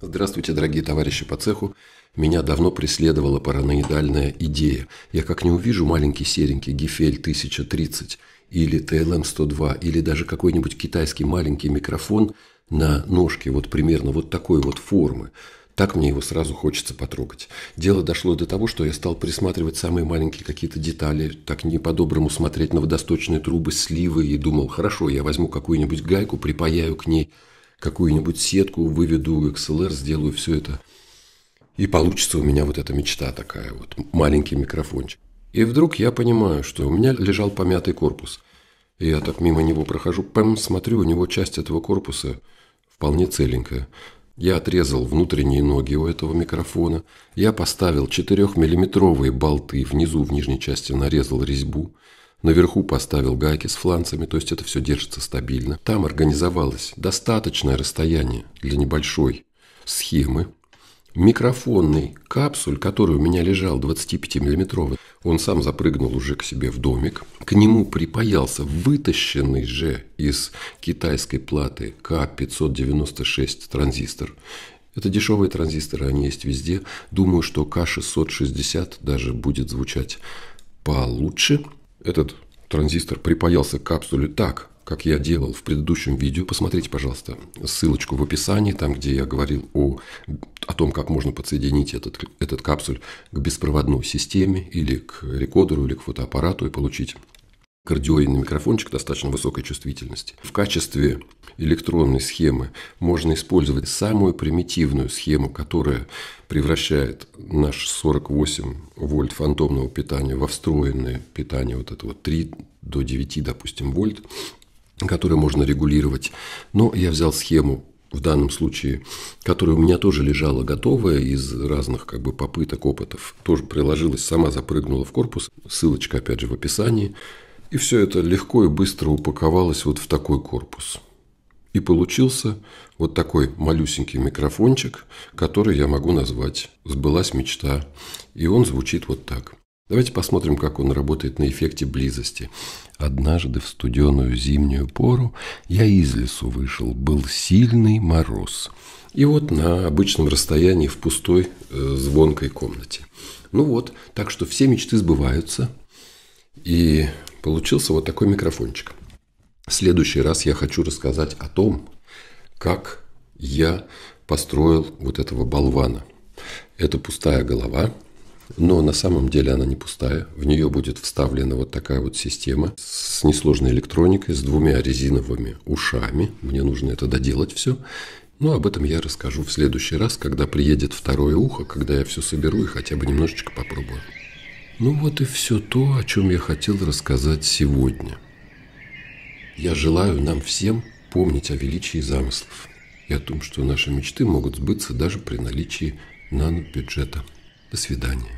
Здравствуйте, дорогие товарищи по цеху. Меня давно преследовала параноидальная идея. Я как не увижу маленький серенький Гефель 1030 или ТЛМ 102 или даже какой-нибудь китайский маленький микрофон на ножке вот примерно вот такой вот формы, так мне его сразу хочется потрогать. Дело дошло до того, что я стал присматривать самые маленькие какие-то детали, так не по-доброму смотреть на водосточные трубы, сливы и думал, хорошо, я возьму какую-нибудь гайку, припаяю к ней какую-нибудь сетку, выведу XLR, сделаю все это. И получится у меня вот эта мечта такая, вот маленький микрофончик. И вдруг я понимаю, что у меня лежал помятый корпус. И я так мимо него прохожу, пэм, смотрю, у него часть этого корпуса вполне целенькая. Я отрезал внутренние ноги у этого микрофона. Я поставил 4-миллиметровые болты внизу, в нижней части нарезал резьбу. Наверху поставил гайки с фланцами, то есть это все держится стабильно. Там организовалось достаточное расстояние для небольшой схемы. Микрофонный капсуль, который у меня лежал 25-миллиметровый, он сам запрыгнул уже к себе в домик. К нему припаялся вытащенный же из китайской платы К596 транзистор. Это дешевые транзисторы, они есть везде. Думаю, что К660 даже будет звучать получше. Этот транзистор припаялся к капсуле так, как я делал в предыдущем видео. Посмотрите, пожалуйста, ссылочку в описании, там, где я говорил о, о том, как можно подсоединить этот, этот капсуль к беспроводной системе или к рекодеру, или к фотоаппарату и получить кардиоидный микрофончик достаточно высокой чувствительности. В качестве электронной схемы можно использовать самую примитивную схему, которая превращает наш 48 вольт фантомного питания во встроенное питание вот этого 3 до 9, допустим, вольт, которое можно регулировать. Но я взял схему в данном случае, которая у меня тоже лежала готовая из разных как бы попыток, опытов, тоже приложилась, сама запрыгнула в корпус. Ссылочка опять же в описании. И все это легко и быстро упаковалось вот в такой корпус. И получился вот такой малюсенький микрофончик, который я могу назвать «Сбылась мечта». И он звучит вот так. Давайте посмотрим, как он работает на эффекте близости. Однажды в студеную зимнюю пору я из лесу вышел, был сильный мороз. И вот на обычном расстоянии в пустой э, звонкой комнате. Ну вот, так что все мечты сбываются. И получился вот такой микрофончик. В следующий раз я хочу рассказать о том, как я построил вот этого болвана. Это пустая голова, но на самом деле она не пустая. В нее будет вставлена вот такая вот система с несложной электроникой, с двумя резиновыми ушами. Мне нужно это доделать все. Но ну, об этом я расскажу в следующий раз, когда приедет второе ухо, когда я все соберу и хотя бы немножечко попробую. Ну вот и все то, о чем я хотел рассказать сегодня – я желаю нам всем помнить о величии замыслов и о том, что наши мечты могут сбыться даже при наличии нанобюджета. До свидания.